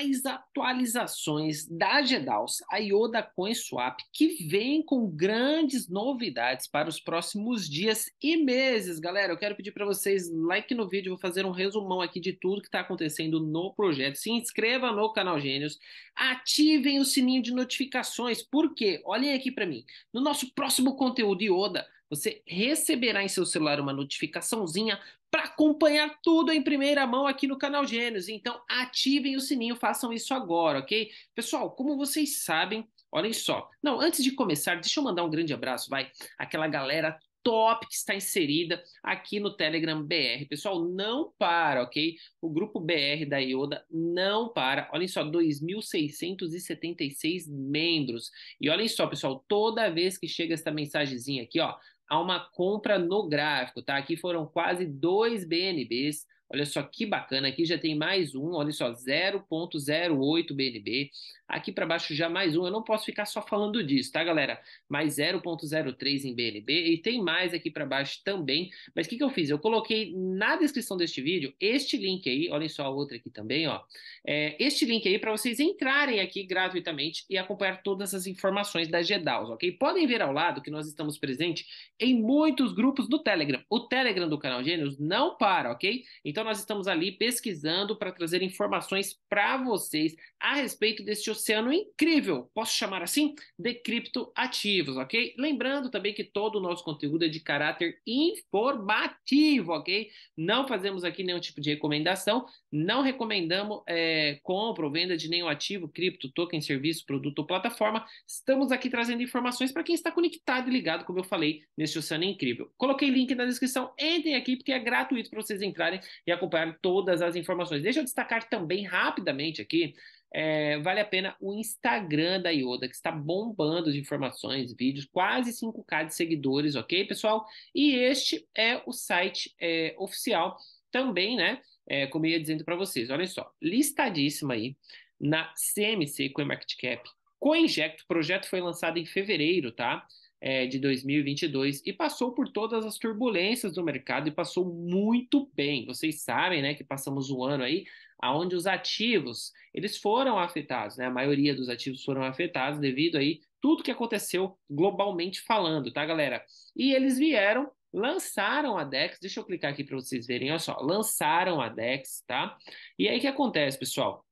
mais atualizações da GDAOs, a Ioda CoinSwap, que vem com grandes novidades para os próximos dias e meses. Galera, eu quero pedir para vocês like no vídeo, vou fazer um resumão aqui de tudo que está acontecendo no projeto. Se inscreva no canal Gênios, ativem o sininho de notificações, porque, olhem aqui para mim, no nosso próximo conteúdo Ioda, você receberá em seu celular uma notificaçãozinha para acompanhar tudo em primeira mão aqui no canal Gênios. Então, ativem o sininho, façam isso agora, ok? Pessoal, como vocês sabem, olhem só. Não, antes de começar, deixa eu mandar um grande abraço, vai, aquela galera top que está inserida aqui no Telegram BR. Pessoal, não para, ok? O grupo BR da Ioda não para. Olhem só, 2.676 membros. E olhem só, pessoal, toda vez que chega essa mensagenzinha aqui, ó, a uma compra no gráfico, tá? Aqui foram quase dois BNBs Olha só que bacana, aqui já tem mais um, olha só, 0.08 BNB. Aqui para baixo já mais um, eu não posso ficar só falando disso, tá, galera? Mais 0.03 em BNB e tem mais aqui para baixo também. Mas o que, que eu fiz? Eu coloquei na descrição deste vídeo este link aí, olhem só a outra aqui também, ó. É, este link aí para vocês entrarem aqui gratuitamente e acompanhar todas as informações da GDAOS, ok? Podem ver ao lado que nós estamos presentes em muitos grupos do Telegram. O Telegram do canal Gênios não para, ok? Então, então, nós estamos ali pesquisando para trazer informações para vocês a respeito deste oceano incrível, posso chamar assim, de criptoativos, ok? Lembrando também que todo o nosso conteúdo é de caráter informativo, ok? Não fazemos aqui nenhum tipo de recomendação, não recomendamos é, compra ou venda de nenhum ativo, cripto, token, serviço, produto ou plataforma. Estamos aqui trazendo informações para quem está conectado e ligado, como eu falei, neste oceano incrível. Coloquei link na descrição, entrem aqui porque é gratuito para vocês entrarem e acompanhar todas as informações. Deixa eu destacar também rapidamente aqui é, vale a pena o Instagram da Ioda, que está bombando de informações, vídeos, quase 5K de seguidores, ok, pessoal? E este é o site é, oficial também, né? É, como eu ia dizendo para vocês, olhem só, listadíssima aí na CMC com Market Cap. CoinJect, o projeto foi lançado em fevereiro, tá? é, de 2022 e passou por todas as turbulências do mercado e passou muito bem. Vocês sabem, né, que passamos um ano aí aonde os ativos eles foram afetados, né? A maioria dos ativos foram afetados devido aí tudo que aconteceu globalmente falando, tá, galera? E eles vieram lançaram a Dex, deixa eu clicar aqui para vocês verem, olha só, lançaram a Dex, tá? E aí o que acontece, pessoal?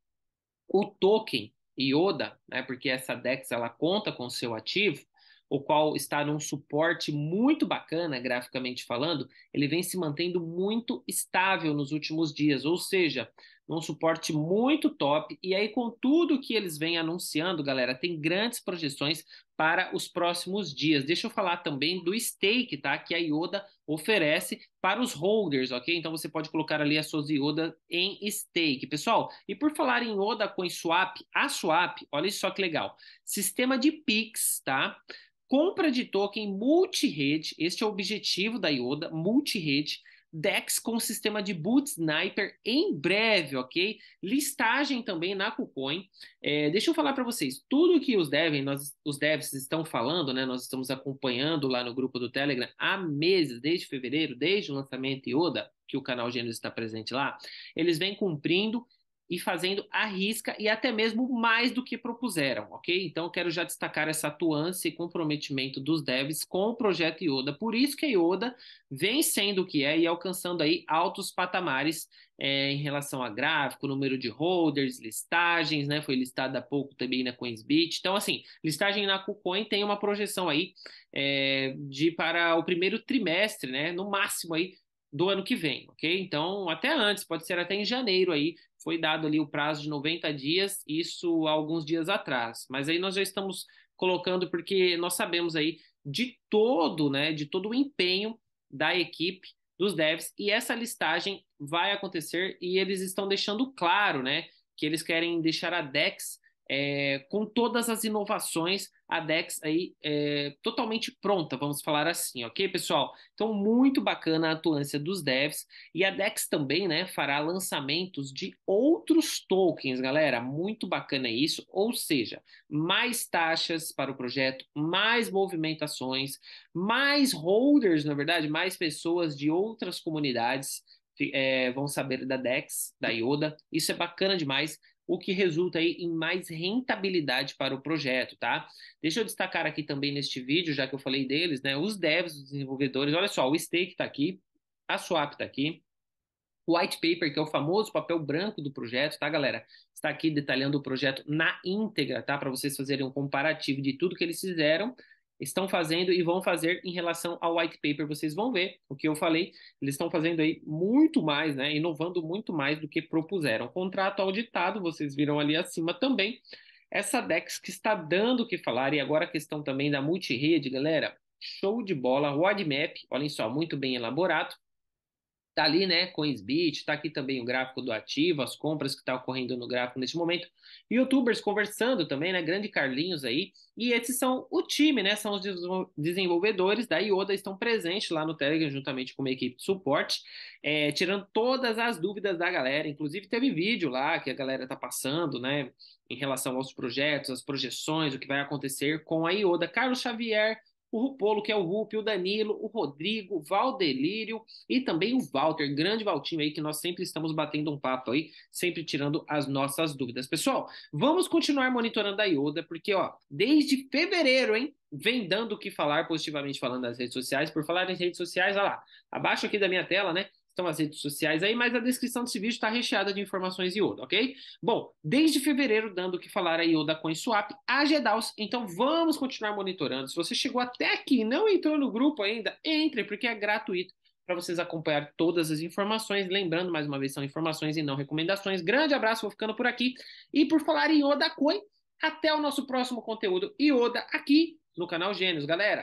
O token Ioda, né, porque essa DEX ela conta com seu ativo, o qual está num suporte muito bacana, graficamente falando, ele vem se mantendo muito estável nos últimos dias, ou seja, num suporte muito top. E aí, com tudo que eles vêm anunciando, galera, tem grandes projeções para os próximos dias. Deixa eu falar também do stake, tá? Que a Ioda oferece para os holders, ok? Então você pode colocar ali as suas Ioda em stake, pessoal. E por falar em Ioda com Swap, a Swap, olha só que legal, sistema de Pix, tá? compra de token multi-rede, este é o objetivo da IODA, multi-rede, DEX com sistema de Boot Sniper em breve, ok? Listagem também na KuCoin. É, deixa eu falar para vocês, tudo que os devem, nós, os devs estão falando, né? Nós estamos acompanhando lá no grupo do Telegram há meses, desde fevereiro, desde o lançamento IODA, que o canal Gênesis está presente lá, eles vêm cumprindo e fazendo a risca e até mesmo mais do que propuseram, ok? Então quero já destacar essa atuância e comprometimento dos devs com o projeto Ioda. Por isso que a Ioda vem sendo o que é e alcançando aí altos patamares é, em relação a gráfico, número de holders, listagens, né? Foi listada há pouco também na Coinsbit. Então, assim, listagem na KuCoin tem uma projeção aí é, de para o primeiro trimestre, né? No máximo aí do ano que vem, ok? Então, até antes, pode ser até em janeiro aí, foi dado ali o prazo de 90 dias, isso há alguns dias atrás. Mas aí nós já estamos colocando, porque nós sabemos aí de todo, né, de todo o empenho da equipe dos devs, e essa listagem vai acontecer e eles estão deixando claro, né, que eles querem deixar a DEX é, com todas as inovações, a DEX aí é, totalmente pronta, vamos falar assim, ok, pessoal? Então, muito bacana a atuância dos devs. E a DEX também né, fará lançamentos de outros tokens, galera. Muito bacana isso. Ou seja, mais taxas para o projeto, mais movimentações, mais holders, na verdade, mais pessoas de outras comunidades. É, vão saber da DEX, da IODA. Isso é bacana demais o que resulta aí em mais rentabilidade para o projeto, tá? Deixa eu destacar aqui também neste vídeo, já que eu falei deles, né? Os devs, os desenvolvedores, olha só, o stake está aqui, a swap está aqui, o white paper, que é o famoso papel branco do projeto, tá, galera? Está aqui detalhando o projeto na íntegra, tá? Para vocês fazerem um comparativo de tudo que eles fizeram estão fazendo e vão fazer em relação ao white paper. Vocês vão ver o que eu falei. Eles estão fazendo aí muito mais, né? Inovando muito mais do que propuseram. Contrato auditado, vocês viram ali acima também. Essa DEX que está dando o que falar, e agora a questão também da multirrede, galera. Show de bola, roadmap, olhem só, muito bem elaborado. Está ali, né? SBIT, está aqui também o gráfico do ativo, as compras que está ocorrendo no gráfico neste momento. Youtubers conversando também, né? Grande Carlinhos aí. E esses são o time, né? São os desenvolvedores da Ioda, estão presentes lá no Telegram, juntamente com uma equipe de suporte, é, tirando todas as dúvidas da galera. Inclusive, teve vídeo lá que a galera tá passando, né? Em relação aos projetos, as projeções, o que vai acontecer com a Ioda. Carlos Xavier o Rupolo, que é o Rup, o Danilo, o Rodrigo, o Valdelírio e também o Walter, grande Valtinho aí, que nós sempre estamos batendo um papo aí, sempre tirando as nossas dúvidas. Pessoal, vamos continuar monitorando a Ioda, porque ó, desde fevereiro, hein? Vem dando o que falar positivamente falando nas redes sociais. Por falar nas redes sociais, olha lá, abaixo aqui da minha tela, né? estão as redes sociais aí, mas a descrição desse vídeo está recheada de informações oda, ok? Bom, desde fevereiro, dando o que falar a Coin Swap, a GDAOs, então vamos continuar monitorando. Se você chegou até aqui e não entrou no grupo ainda, entre, porque é gratuito para vocês acompanhar todas as informações. Lembrando, mais uma vez, são informações e não recomendações. Grande abraço, vou ficando por aqui. E por falar em oda Coin, até o nosso próximo conteúdo IODA aqui no canal Gênios, galera!